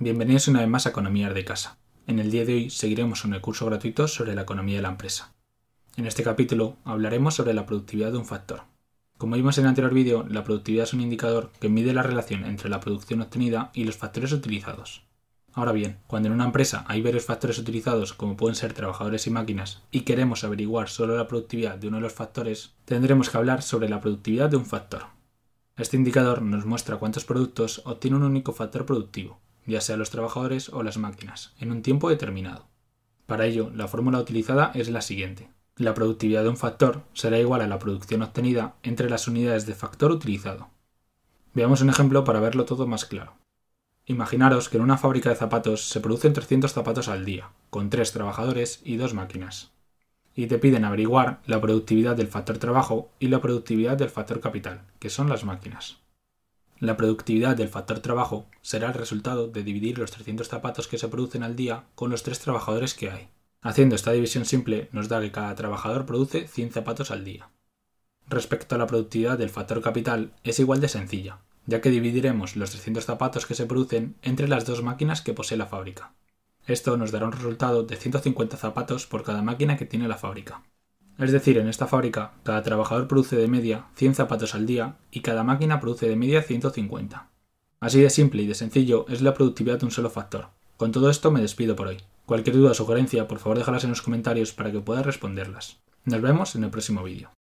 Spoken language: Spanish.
Bienvenidos una vez más a Economía de Casa. En el día de hoy seguiremos con el curso gratuito sobre la economía de la empresa. En este capítulo hablaremos sobre la productividad de un factor. Como vimos en el anterior vídeo, la productividad es un indicador que mide la relación entre la producción obtenida y los factores utilizados. Ahora bien, cuando en una empresa hay varios factores utilizados como pueden ser trabajadores y máquinas y queremos averiguar solo la productividad de uno de los factores, tendremos que hablar sobre la productividad de un factor. Este indicador nos muestra cuántos productos obtiene un único factor productivo ya sea los trabajadores o las máquinas, en un tiempo determinado. Para ello, la fórmula utilizada es la siguiente. La productividad de un factor será igual a la producción obtenida entre las unidades de factor utilizado. Veamos un ejemplo para verlo todo más claro. Imaginaros que en una fábrica de zapatos se producen 300 zapatos al día, con 3 trabajadores y 2 máquinas. Y te piden averiguar la productividad del factor trabajo y la productividad del factor capital, que son las máquinas. La productividad del factor trabajo será el resultado de dividir los 300 zapatos que se producen al día con los tres trabajadores que hay. Haciendo esta división simple nos da que cada trabajador produce 100 zapatos al día. Respecto a la productividad del factor capital, es igual de sencilla, ya que dividiremos los 300 zapatos que se producen entre las dos máquinas que posee la fábrica. Esto nos dará un resultado de 150 zapatos por cada máquina que tiene la fábrica. Es decir, en esta fábrica, cada trabajador produce de media 100 zapatos al día y cada máquina produce de media 150. Así de simple y de sencillo es la productividad de un solo factor. Con todo esto me despido por hoy. Cualquier duda o sugerencia, por favor déjalas en los comentarios para que pueda responderlas. Nos vemos en el próximo vídeo.